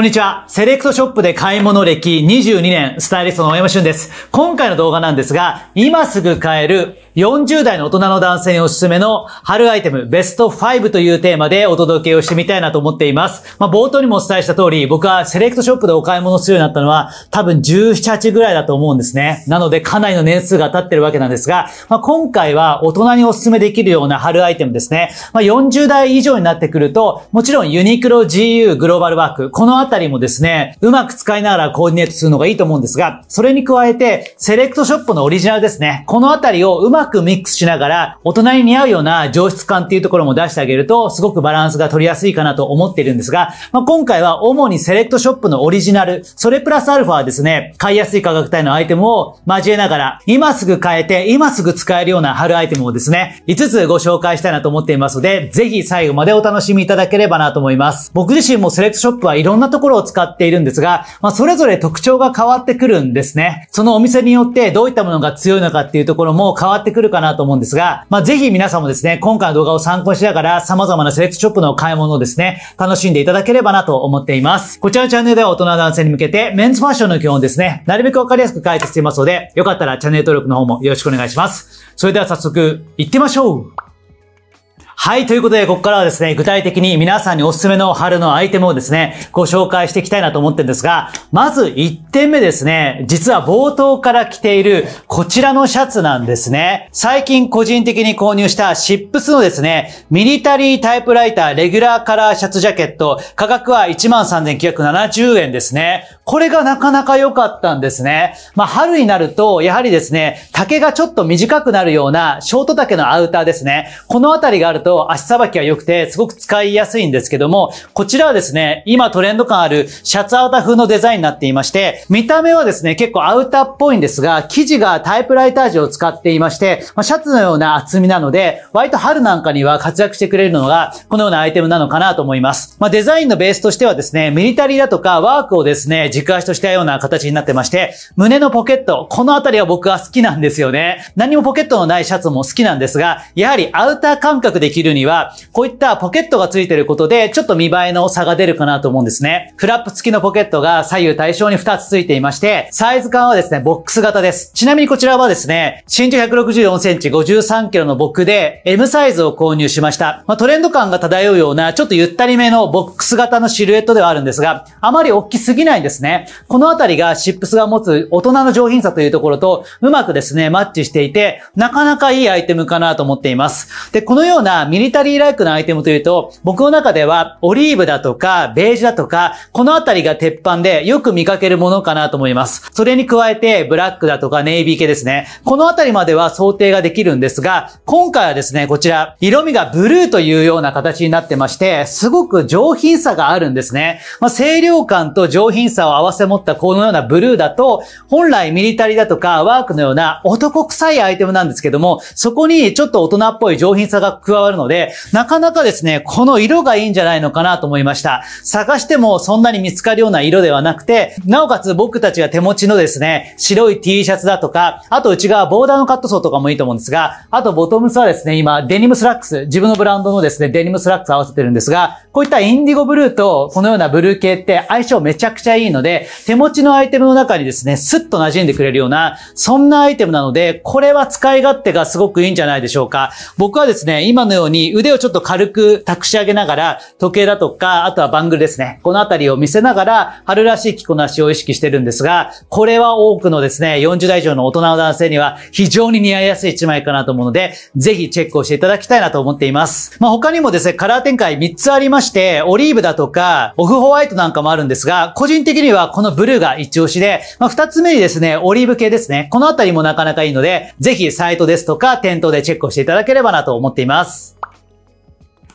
こんにちは。セレクトショップで買い物歴22年、スタイリストの大山俊です。今回の動画なんですが、今すぐ買える40代の大人の男性におすすめの春アイテムベスト5というテーマでお届けをしてみたいなと思っています。まあ、冒頭にもお伝えした通り、僕はセレクトショップでお買い物するようになったのは多分17、8ぐらいだと思うんですね。なのでかなりの年数が経ってるわけなんですが、まあ、今回は大人におすすめできるような春アイテムですね。まあ、40代以上になってくると、もちろんユニクロ GU グローバルワーク、このたりもですね、うまく使いながらコーディネートするのがいいと思うんですが、それに加えて、セレクトショップのオリジナルですね。このあたりをうまくミックスしながら、大人に似合うような上質感っていうところも出してあげると、すごくバランスが取りやすいかなと思っているんですが、まあ、今回は主にセレクトショップのオリジナル、それプラスアルファですね、買いやすい価格帯のアイテムを交えながら、今すぐ買えて、今すぐ使えるような春アイテムをですね、5つご紹介したいなと思っていますので、ぜひ最後までお楽しみいただければなと思います。僕自身もセレクトショップはいろんなとところを使っているんですが、まあ、それぞれ特徴が変わってくるんですね。そのお店によってどういったものが強いのかっていうところも変わってくるかなと思うんですが、まあ、ぜひ皆さんもですね、今回の動画を参考しながら様々なセレクトショップの買い物をですね、楽しんでいただければなと思っています。こちらのチャンネルでは大人男性に向けてメンズファッションの基本をですね、なるべくわかりやすく解説していますので、よかったらチャンネル登録の方もよろしくお願いします。それでは早速、行ってみましょうはい。ということで、ここからはですね、具体的に皆さんにおすすめの春のアイテムをですね、ご紹介していきたいなと思ってるんですが、まず1点目ですね、実は冒頭から着ているこちらのシャツなんですね。最近個人的に購入したシップスのですね、ミリタリータイプライターレギュラーカラーシャツジャケット、価格は13,970円ですね。これがなかなか良かったんですね。まあ、春になると、やはりですね、丈がちょっと短くなるようなショート丈のアウターですね。このあたりがあると足さばきが良くて、すごく使いやすいんですけども、こちらはですね、今トレンド感あるシャツアウター風のデザインになっていまして、見た目はですね、結構アウターっぽいんですが、生地がタイプライタージを使っていまして、まあ、シャツのような厚みなので、割と春なんかには活躍してくれるのが、このようなアイテムなのかなと思います。まあ、デザインのベースとしてはですね、ミリタリーだとかワークをですね、軸足としたような形になってまして、胸のポケット、このあたりは僕は好きなんですよね。何もポケットのないシャツも好きなんですが、やはりアウター感覚で着るには、こういったポケットが付いてることで、ちょっと見栄えの差が出るかなと思うんですね。フラップ付きのポケットが左右対称に2つ付いていまして、サイズ感はですね、ボックス型です。ちなみにこちらはですね、身長164センチ53キロの僕で、M サイズを購入しました。まあ、トレンド感が漂うような、ちょっとゆったりめのボックス型のシルエットではあるんですが、あまり大きすぎないんですね。ね。このあたりがシップスが持つ大人の上品さというところと、うまくですね、マッチしていて、なかなかいいアイテムかなと思っています。で、このようなミリタリーライクなアイテムというと、僕の中ではオリーブだとか、ベージュだとか、このあたりが鉄板でよく見かけるものかなと思います。それに加えて、ブラックだとかネイビー系ですね。このあたりまでは想定ができるんですが、今回はですね、こちら、色味がブルーというような形になってまして、すごく上品さがあるんですね。まあ、清涼感と上品さを合わせ持ったこのようなブルーだと、本来ミリタリだとかワークのような男臭いアイテムなんですけども、そこにちょっと大人っぽい上品さが加わるので、なかなかですね、この色がいいんじゃないのかなと思いました。探してもそんなに見つかるような色ではなくて、なおかつ僕たちが手持ちのですね、白い T シャツだとか、あと内側ボーダーのカットソーとかもいいと思うんですが、あとボトムスはですね、今デニムスラックス、自分のブランドのですね、デニムスラックス合わせてるんですが、こういったインディゴブルーとこのようなブルー系って相性めちゃくちゃいいので、ので、手持ちのアイテムの中にですね、スッと馴染んでくれるような、そんなアイテムなので、これは使い勝手がすごくいいんじゃないでしょうか。僕はですね、今のように腕をちょっと軽く託し上げながら、時計だとか、あとはバングルですね。このあたりを見せながら、春らしい着こなしを意識してるんですが、これは多くのですね、40代以上の大人の男性には非常に似合いやすい一枚かなと思うので、ぜひチェックをしていただきたいなと思っています。まあ、他にもですね、カラー展開3つありまして、オリーブだとか、オフホワイトなんかもあるんですが、個人的に味はこのブルーが一押しで、まあ、2つ目にですね、オリーブ系ですね。このあたりもなかなかいいので、ぜひサイトですとか店頭でチェックをしていただければなと思っています。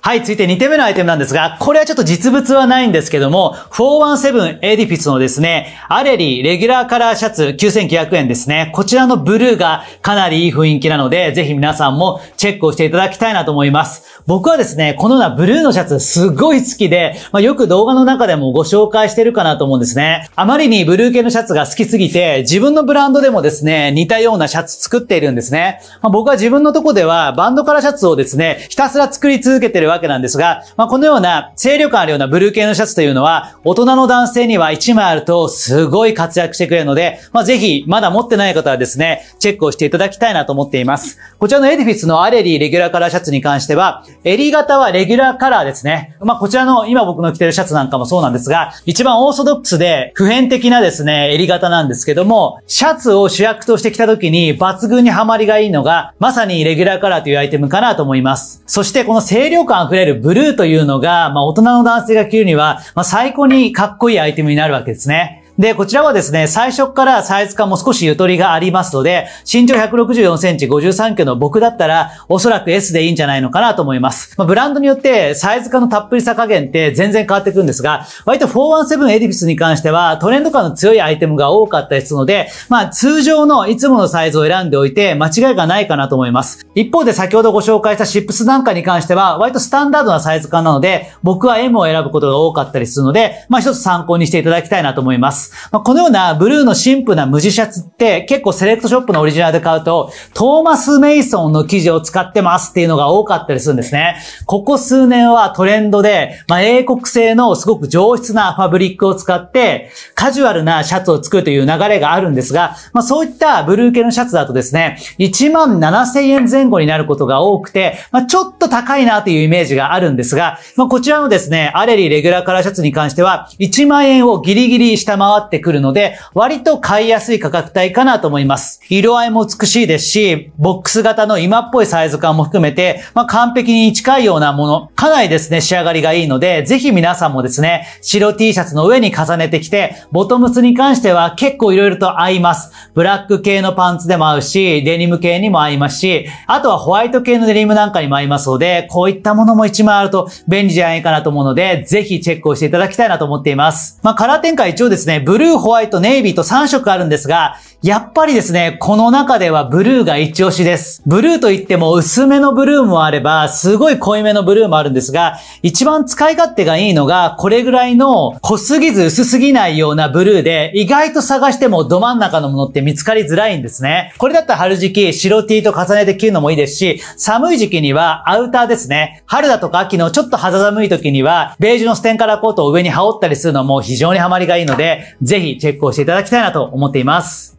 はい、続いて2点目のアイテムなんですが、これはちょっと実物はないんですけども、417エディフィスのですね、アレリーレギュラーカラーシャツ9900円ですね。こちらのブルーがかなりいい雰囲気なので、ぜひ皆さんもチェックをしていただきたいなと思います。僕はですね、このようなブルーのシャツすごい好きで、まあ、よく動画の中でもご紹介してるかなと思うんですね。あまりにブルー系のシャツが好きすぎて、自分のブランドでもですね、似たようなシャツ作っているんですね。まあ、僕は自分のとこではバンドカラーシャツをですね、ひたすら作り続けてるわわけなんですが、まあ、このような清涼感あるようなブルー系のシャツというのは、大人の男性には1枚あるとすごい活躍してくれるので、まあ、ぜひ、まだ持ってない方はですね、チェックをしていただきたいなと思っています。こちらのエディフィスのアレリーレギュラーカラーシャツに関しては、襟型はレギュラーカラーですね。まあ、こちらの今僕の着てるシャツなんかもそうなんですが、一番オーソドックスで普遍的なですね、襟型なんですけども、シャツを主役として着た時に抜群にはまりがいいのが、まさにレギュラーカラーというアイテムかなと思います。そしてこの清涼感溢れるブルーというのが、まあ、大人の男性が着るには、まあ、最高にかっこいいアイテムになるわけですね。で、こちらはですね、最初からサイズ感も少しゆとりがありますので、身長164センチ53キロの僕だったら、おそらく S でいいんじゃないのかなと思います。まあ、ブランドによってサイズ感のたっぷりさ加減って全然変わってくるんですが、割と417エディプスに関してはトレンド感の強いアイテムが多かったりするので、まあ通常のいつものサイズを選んでおいて間違いがないかなと思います。一方で先ほどご紹介したシップスなんかに関しては割とスタンダードなサイズ感なので、僕は M を選ぶことが多かったりするので、まあ一つ参考にしていただきたいなと思います。。まあ、このようなブルーのシンプルな無地シャツって結構セレクトショップのオリジナルで買うとトーマス・メイソンの生地を使ってますっていうのが多かったりするんですね。ここ数年はトレンドで、まあ、英国製のすごく上質なファブリックを使ってカジュアルなシャツを作るという流れがあるんですが、まあ、そういったブルー系のシャツだとですね、1万7000円前後になることが多くて、まあ、ちょっと高いなというイメージがあるんですが、まあ、こちらのですね、アレリレギュラーカラーシャツに関しては1万円をギリギリ下回回ってくるので、割と買いやすい価格帯かなと思います。色合いも美しいですし、ボックス型の今っぽいサイズ感も含めて、まあ、完璧に近いようなもの、かなりですね、仕上がりがいいので、ぜひ皆さんもですね、白 T シャツの上に重ねてきて、ボトムスに関しては結構色々と合います。ブラック系のパンツでも合うし、デニム系にも合いますし、あとはホワイト系のデニムなんかにも合いますので、こういったものも一枚あると便利じゃないかなと思うので、ぜひチェックをしていただきたいなと思っています。まあ、カラー展開一応ですね、ブルー、ホワイト、ネイビーと3色あるんですが、やっぱりですね、この中ではブルーが一押しです。ブルーといっても薄めのブルーもあれば、すごい濃いめのブルーもあるんですが、一番使い勝手がいいのが、これぐらいの濃すぎず薄すぎないようなブルーで、意外と探してもど真ん中のものって見つかりづらいんですね。これだったら春時期、白 T と重ねて着るのもいいですし、寒い時期にはアウターですね。春だとか秋のちょっと肌寒い時には、ベージュのステンカラーコートを上に羽織ったりするのも非常にハマりがいいので、ぜひチェックをしていただきたいなと思っています。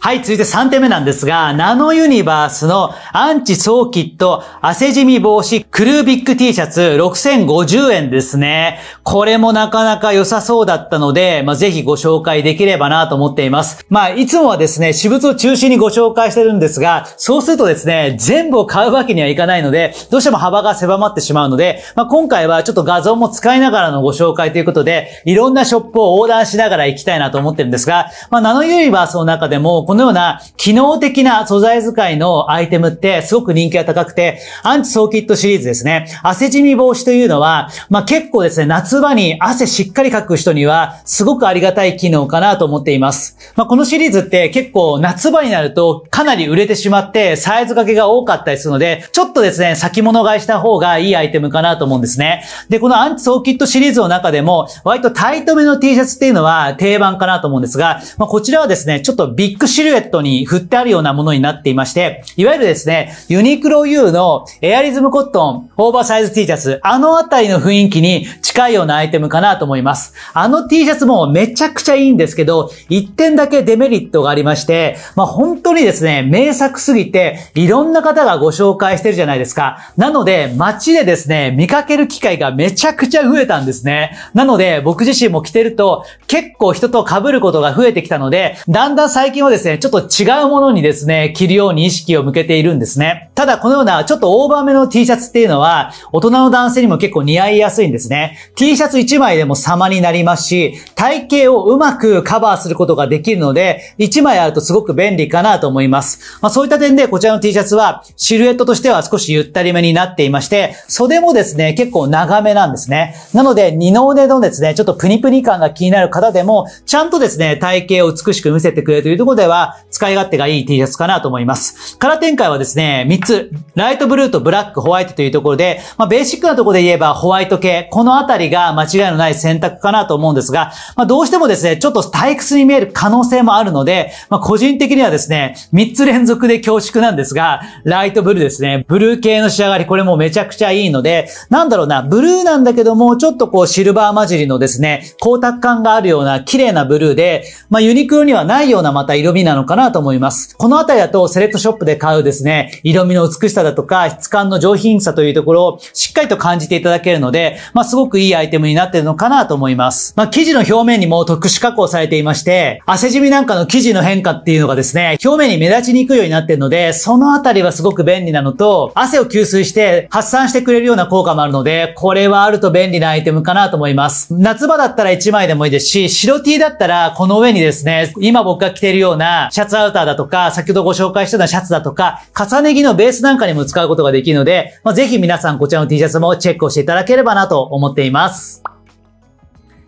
はい、続いて3点目なんですが、ナノユニバースのアンチソーキット汗染み防止クルービック T シャツ6050円ですね。これもなかなか良さそうだったので、まあ、ぜひご紹介できればなと思っています。まあ、いつもはですね、私物を中心にご紹介してるんですが、そうするとですね、全部を買うわけにはいかないので、どうしても幅が狭まってしまうので、まあ、今回はちょっと画像も使いながらのご紹介ということで、いろんなショップを横断しながら行きたいなと思ってるんですが、まあ、ナノユニバースの中でも、このような機能的な素材使いのアイテムってすごく人気が高くて、アンチソーキットシリーズですね。汗じみ防止というのは、まあ、結構ですね、夏場に汗しっかりかく人にはすごくありがたい機能かなと思っています。まあ、このシリーズって結構夏場になるとかなり売れてしまってサイズ掛けが多かったりするので、ちょっとですね、先物買いした方がいいアイテムかなと思うんですね。で、このアンチソーキットシリーズの中でも、割とタイトめの T シャツっていうのは定番かなと思うんですが、まあ、こちらはですね、ちょっとビッグシシルエットに振ってあるようなものになっていまして、いわゆるですね、ユニクロ U のエアリズムコットンオーバーサイズ T シャツ、あのあたりの雰囲気に近いようなアイテムかなと思います。あの T シャツもめちゃくちゃいいんですけど、1点だけデメリットがありまして、まあ本当にですね、名作すぎて、いろんな方がご紹介してるじゃないですか。なので、街でですね、見かける機会がめちゃくちゃ増えたんですね。なので、僕自身も着てると、結構人と被ることが増えてきたので、だんだん最近はですね、ちょっと違うものにですね、着るように意識を向けているんですね。ただ、このようなちょっとオーバーめの T シャツっていうのは、大人の男性にも結構似合いやすいんですね。T シャツ1枚でも様になりますし、体型をうまくカバーすることができるので、1枚あるとすごく便利かなと思います。まあそういった点でこちらの T シャツはシルエットとしては少しゆったりめになっていまして、袖もですね、結構長めなんですね。なので二の腕のですね、ちょっとプニプニ感が気になる方でも、ちゃんとですね、体型を美しく見せてくれるというところでは、使い勝手がいい T シャツかなと思います。カラー展開はですね、3つ、ライトブルーとブラック、ホワイトというところで、まあベーシックなところで言えばホワイト系、このあたりりが間違いのない選択かなと思うんですが、まあ、どうしてもですね、ちょっと退屈に見える可能性もあるので、まあ、個人的にはですね、3つ連続で恐縮なんですが、ライトブルーですね、ブルー系の仕上がり、これもめちゃくちゃいいので、なんだろうな、ブルーなんだけども、ちょっとこうシルバー混じりのですね、光沢感があるような綺麗なブルーで、まあ、ユニクロにはないようなまた色味なのかなと思います。このあたりだとセレクトショップで買うですね、色味の美しさだとか、質感の上品さというところをしっかりと感じていただけるので、まあ、すごくいいいアイテムになってるのかなと思います。まあ、生地の表面にも特殊加工されていまして、汗染みなんかの生地の変化っていうのがですね、表面に目立ちにくいようになってるので、そのあたりはすごく便利なのと、汗を吸水して発散してくれるような効果もあるので、これはあると便利なアイテムかなと思います。夏場だったら1枚でもいいですし、白 T だったらこの上にですね、今僕が着ているようなシャツアウターだとか、先ほどご紹介したようなシャツだとか、重ね着のベースなんかにも使うことができるので、まあ、ぜひ皆さんこちらの T シャツもチェックをしていただければなと思っています。います。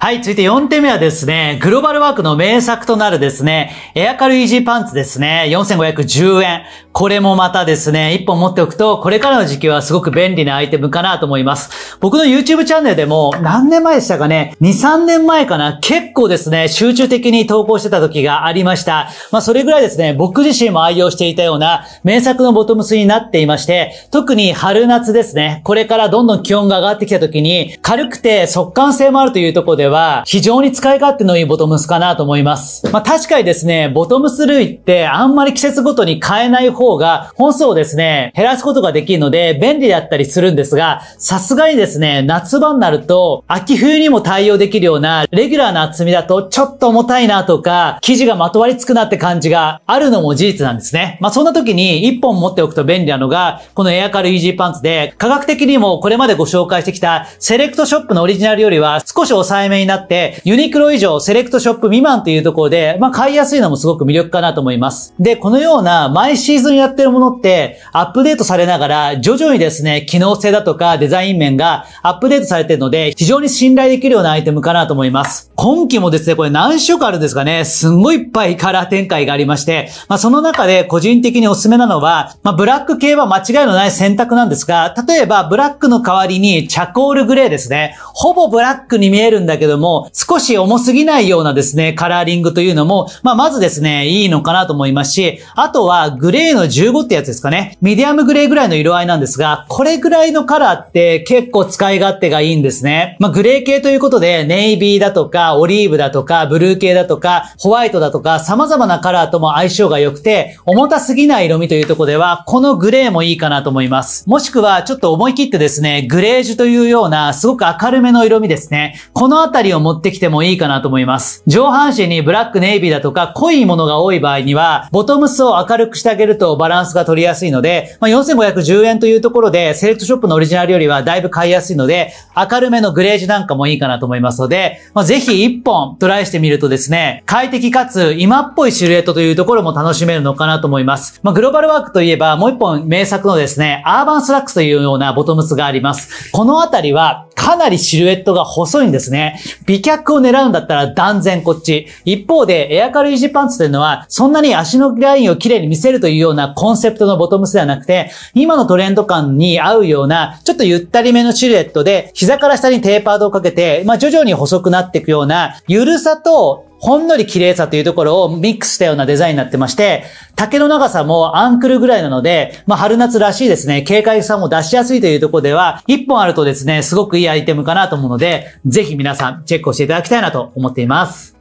はい、続いて4点目はですね、グローバルワークの名作となるですね、エアカルイージーパンツですね、4510円。これもまたですね、1本持っておくと、これからの時期はすごく便利なアイテムかなと思います。僕の YouTube チャンネルでも、何年前でしたかね、2、3年前かな、結構ですね、集中的に投稿してた時がありました。まあ、それぐらいですね、僕自身も愛用していたような、名作のボトムスになっていまして、特に春夏ですね、これからどんどん気温が上がってきた時に、軽くて速乾性もあるというところでは、非常に使い勝手のいいボトムスかなと思います。まあ、確かにですね、ボトムス類ってあんまり季節ごとに変えない方が、本数をですね、減らすことができるので、便利だったりするんですが、さすがにですね、夏場になると、秋冬にも対応できるような、レギュラーな厚みだと、ちょっと重たいなとか、生地がまとわりつくなって感じがあるのも事実なんですね。まあ、そんな時に、1本持っておくと便利なのが、このエアカルイージーパンツで、科学的にもこれまでご紹介してきた、セレクトショップのオリジナルよりは、少し抑えめになって、ユニクロ以上セレクトショップ未満というところで、まあ買いやすいのもすごく魅力かなと思います。で、このような毎シーズンやってるものって、アップデートされながら、徐々にですね、機能性だとかデザイン面がアップデートされてるので、非常に信頼できるようなアイテムかなと思います。今季もですね、これ何色あるんですかね、すんごいいっぱいカラー展開がありまして、まあその中で個人的におすすめなのは、まあブラック系は間違いのない選択なんですが、例えばブラックの代わりにチャコールグレーですね。ほぼブラックに見えるんだけど、ども、少し重すぎないようなですね、カラーリングというのも、まあ、まずですね、いいのかなと思いますし、あとはグレーの15ってやつですかね。ミディアムグレーぐらいの色合いなんですが、これぐらいのカラーって結構使い勝手がいいんですね。まあ、グレー系ということで、ネイビーだとか、オリーブだとか、ブルー系だとか、ホワイトだとか、様々なカラーとも相性が良くて、重たすぎない色味というとこでは、このグレーもいいかなと思います。もしくは、ちょっと思い切ってですね、グレージュというような、すごく明るめの色味ですね。このあたりを持ってきてもいいかなと思います。上半身にブラックネイビーだとか濃いものが多い場合には、ボトムスを明るくしてあげるとバランスが取りやすいので、まあ、4510円というところで、セレクトショップのオリジナルよりはだいぶ買いやすいので、明るめのグレージなんかもいいかなと思いますので、まあ、ぜひ1本トライしてみるとですね、快適かつ今っぽいシルエットというところも楽しめるのかなと思います。まあ、グローバルワークといえばもう1本名作のですね、アーバンスラックスというようなボトムスがあります。このあたりはかなりシルエットが細いんですね。美脚を狙うんだったら断然こっち。一方で、エアカルイージーパンツというのは、そんなに足のラインを綺麗に見せるというようなコンセプトのボトムスではなくて、今のトレンド感に合うような、ちょっとゆったりめのシルエットで、膝から下にテーパードをかけて、まあ、徐々に細くなっていくような、ゆるさとほんのり綺麗さというところをミックスしたようなデザインになってまして、竹の長さもアンクルぐらいなので、まあ、春夏らしいですね、軽快さも出しやすいというところでは、1本あるとですね、すごくいいアイテムかなと思うので、ぜひ皆さんチェックをしていただきたいなと思っています。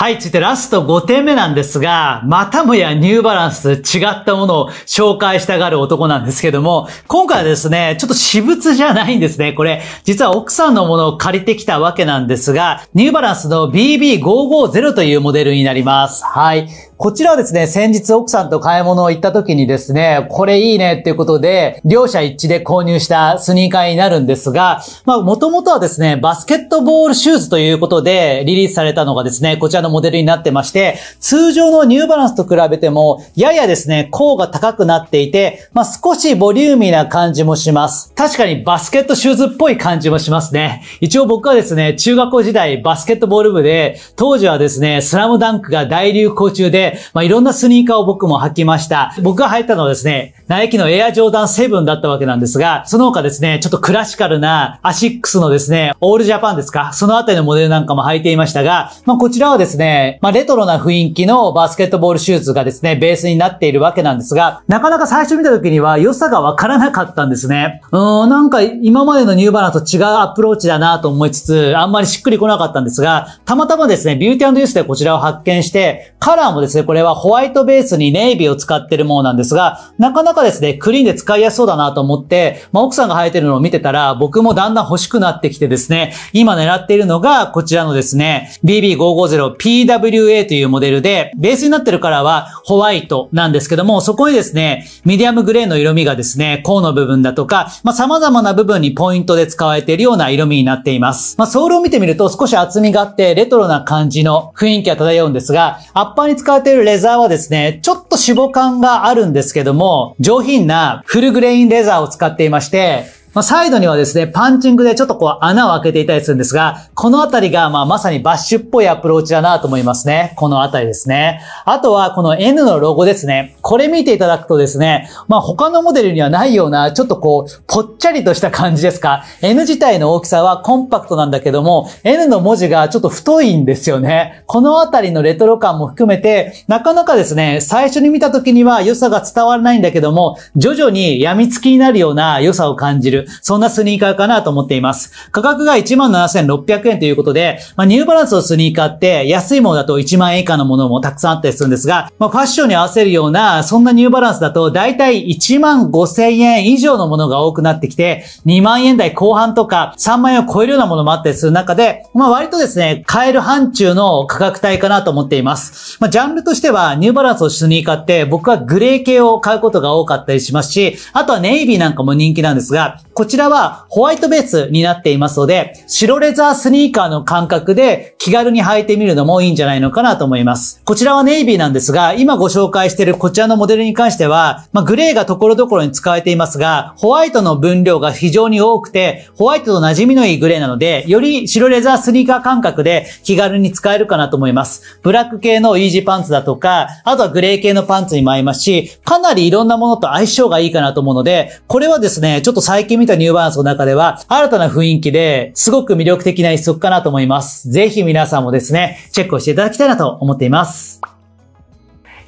はい、続いてラスト5点目なんですが、またもやニューバランス違ったものを紹介したがる男なんですけども、今回はですね、ちょっと私物じゃないんですね。これ、実は奥さんのものを借りてきたわけなんですが、ニューバランスの BB550 というモデルになります。はい。こちらはですね、先日奥さんと買い物を行った時にですね、これいいねっていうことで、両者一致で購入したスニーカーになるんですが、まあ、もともとはですね、バスケットボールシューズということで、リリースされたのがですね、こちらのモデルになってまして、通常のニューバランスと比べても、ややですね、甲が高くなっていて、まあ、少しボリューミーな感じもします。確かにバスケットシューズっぽい感じもしますね。一応僕はですね、中学校時代バスケットボール部で、当時はですね、スラムダンクが大流行中で、まあ、いろんなスニーカーを僕も履きました。僕が履いたのはですね、ナイキのエアジョーダン7だったわけなんですが、その他ですね、ちょっとクラシカルなアシックスのですね、オールジャパンですかそのあたりのモデルなんかも履いていましたが、まあ、こちらはですね、まあ、レトロな雰囲気のバスケットボールシューズがですね、ベースになっているわけなんですが、なかなか最初見た時には良さがわからなかったんですね。うーん、なんか今までのニューバランスと違うアプローチだなと思いつつ、あんまりしっくりこなかったんですが、たまたまですね、ビューティーユースでこちらを発見して、カラーもですね、これはホワイトベースにネイビーを使ってるものなんですが、なかなかはですね、クリーンで使いやすそうだなと思って、まあ、奥さんが生えてるのを見てたら、僕もだんだん欲しくなってきてですね、今狙っているのが、こちらのですね、BB550PWA というモデルで、ベースになってるカラーはホワイトなんですけども、そこにですね、ミディアムグレーの色味がですね、甲の部分だとか、まあ、様々な部分にポイントで使われているような色味になっています。まあ、ソールを見てみると少し厚みがあって、レトロな感じの雰囲気が漂うんですが、アッパーに使われているレザーはですね、ちょっと脂肪感があるんですけども、上品なフルグレインレザーを使っていまして、まあ、サイドにはですね、パンチングでちょっとこう穴を開けていたりするんですが、このあたりがまあまさにバッシュっぽいアプローチだなと思いますね。このあたりですね。あとはこの N のロゴですね。これ見ていただくとですね、まあ他のモデルにはないような、ちょっとこう、ぽっちゃりとした感じですか。N 自体の大きさはコンパクトなんだけども、N の文字がちょっと太いんですよね。このあたりのレトロ感も含めて、なかなかですね、最初に見た時には良さが伝わらないんだけども、徐々に病みつきになるような良さを感じる。そんなスニーカーかなと思っています。価格が17,600円ということで、まあ、ニューバランスのスニーカーって安いものだと1万円以下のものもたくさんあったりするんですが、まあ、ファッションに合わせるような、そんなニューバランスだと大体1万5000円以上のものが多くなってきて、2万円台後半とか3万円を超えるようなものもあったりする中で、まあ、割とですね、買える範疇の価格帯かなと思っています。まあ、ジャンルとしては、ニューバランスのスニーカーって僕はグレー系を買うことが多かったりしますし、あとはネイビーなんかも人気なんですが、こちらはホワイトベースになっていますので、白レザースニーカーの感覚で気軽に履いてみるのもいいんじゃないのかなと思います。こちらはネイビーなんですが、今ご紹介しているこちらのモデルに関しては、まあ、グレーが所々に使われていますが、ホワイトの分量が非常に多くて、ホワイトと馴染みのいいグレーなので、より白レザースニーカー感覚で気軽に使えるかなと思います。ブラック系のイージーパンツだとか、あとはグレー系のパンツにも合いますし、かなりいろんなものと相性がいいかなと思うので、これはですね、ちょっと最近見たニューバランスの中では、新たな雰囲気で、すごく魅力的な一足かなと思います。ぜひ皆さんもですね、チェックをしていただきたいなと思っています。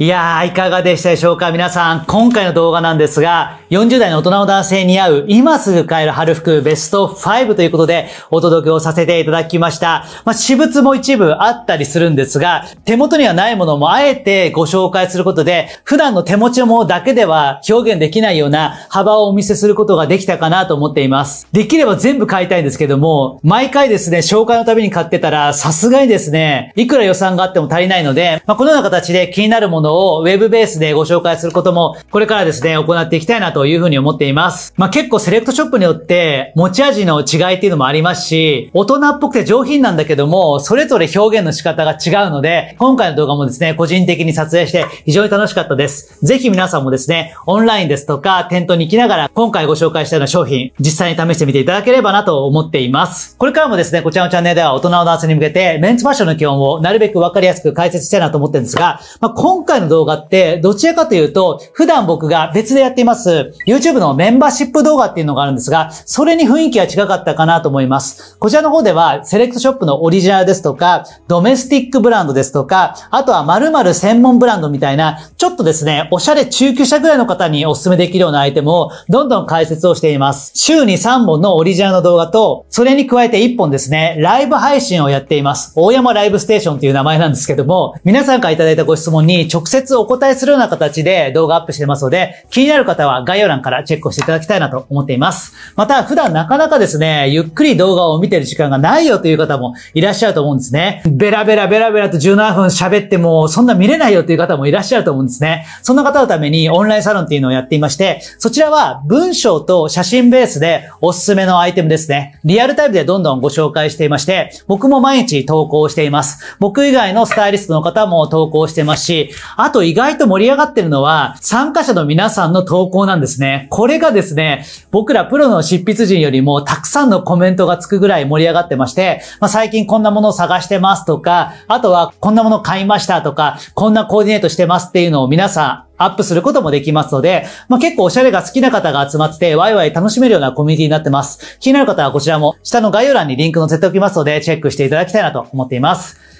いやー、いかがでしたでしょうか皆さん、今回の動画なんですが、40代の大人の男性に合う、今すぐ買える春服ベスト5ということで、お届けをさせていただきました。まあ、私物も一部あったりするんですが、手元にはないものもあえてご紹介することで、普段の手持ちもだけでは表現できないような幅をお見せすることができたかなと思っています。できれば全部買いたいんですけども、毎回ですね、紹介のたに買ってたら、さすがにですね、いくら予算があっても足りないので、まあ、このような形で気になるもののをウェブベースでご紹介することも、これからですね、行っていきたいなというふうに思っています。まあ、結構セレクトショップによって、持ち味の違いっていうのもありますし、大人っぽくて上品なんだけども、それぞれ表現の仕方が違うので、今回の動画もですね、個人的に撮影して非常に楽しかったです。ぜひ皆さんもですね、オンラインですとか、店頭に行きながら、今回ご紹介したような商品、実際に試してみていただければなと思っています。これからもですね、こちらのチャンネルでは大人の男性に向けて、メンツファッションの基本をなるべくわかりやすく解説したいなと思ってるんですが、まあ、今回回の動画って、どちらかというと、普段僕が別でやっています、YouTube のメンバーシップ動画っていうのがあるんですが、それに雰囲気が近かったかなと思います。こちらの方では、セレクトショップのオリジナルですとか、ドメスティックブランドですとか、あとは〇〇専門ブランドみたいな、ちょっとですね、おしゃれ中級者ぐらいの方にお勧めできるようなアイテムを、どんどん解説をしています。週に3本のオリジナルの動画と、それに加えて1本ですね、ライブ配信をやっています。大山ライブステーションという名前なんですけども、皆さんからいただいたご質問に直直接お答えするような形で動画アップしてますので、気になる方は概要欄からチェックしていただきたいなと思っています。また、普段なかなかですね、ゆっくり動画を見てる時間がないよという方もいらっしゃると思うんですね。ベラベラベラベラと17分喋っても、そんな見れないよという方もいらっしゃると思うんですね。そんな方のためにオンラインサロンっていうのをやっていまして、そちらは文章と写真ベースでおすすめのアイテムですね。リアルタイムでどんどんご紹介していまして、僕も毎日投稿しています。僕以外のスタイリストの方も投稿してますし、あと意外と盛り上がってるのは、参加者の皆さんの投稿なんですね。これがですね、僕らプロの執筆陣よりもたくさんのコメントがつくぐらい盛り上がってまして、まあ、最近こんなものを探してますとか、あとはこんなもの買いましたとか、こんなコーディネートしてますっていうのを皆さんアップすることもできますので、まあ、結構おしゃれが好きな方が集まって、ワイワイ楽しめるようなコミュニティになってます。気になる方はこちらも下の概要欄にリンク載せておきますので、チェックしていただきたいなと思っています。